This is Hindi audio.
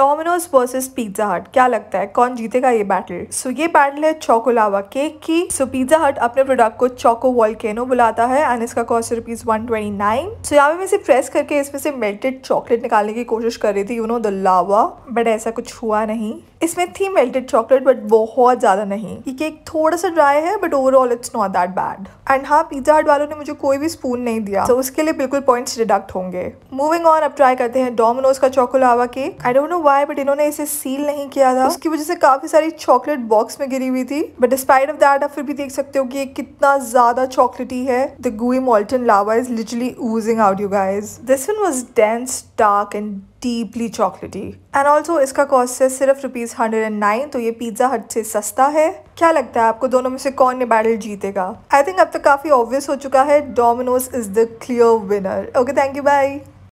डोमिनोज वर्सेस पिज्जा हट क्या लगता है कौन जीतेगा ये बैटल सो so, ये बैटल है चौको लावा केक की सो पिज्जा हट अपने प्रोडक्ट को चौको वॉल केनो बुलाता है एंड इसका cost rupees one twenty nine so यहाँ पे मैं इसे प्रेस करके इसमें से मेल्टेड चॉकलेट निकालने की कोशिश कर रही थी you know the lava but ऐसा कुछ हुआ नहीं इसमें थी मेल्टेड चॉकलेट बट बहुत ज़्यादा नहीं ये केक थोड़ा सा ड्राई है but overall it's not that bad and हाँ पिज्जा हट वालों ने मुझे कोई भी स्पून नहीं दिया तो so, उसके लिए बिल्कुल पॉइंट्स डिडक्ट होंगे मूविंग ऑन अब ट्राई करते हैं डोमिनोज का choco lava cake I don't know हुआ है बट इन्होंने इसे सील नहीं किया था उसकी वजह से काफी सारी चॉकलेट बॉक्स में गिरी हुई थी बट डिस्पाइट ऑफ दैट आप फिर भी देख सकते हो कि ये कितना ज्यादा चॉकलेटी है the gooey molten lava is lightly oozing out you guys this one was dense dark and Deeply chocolatey. And also इसका cost है सिर्फ रुपीज हंड्रेड एंड नाइन तो ये पिज्जा हट से सस्ता है क्या लगता है आपको दोनों में से कौन ने बैटल जीतेगा आई थिंक अब तक काफी ऑब्वियस हो चुका है Domino's is the clear winner okay thank you by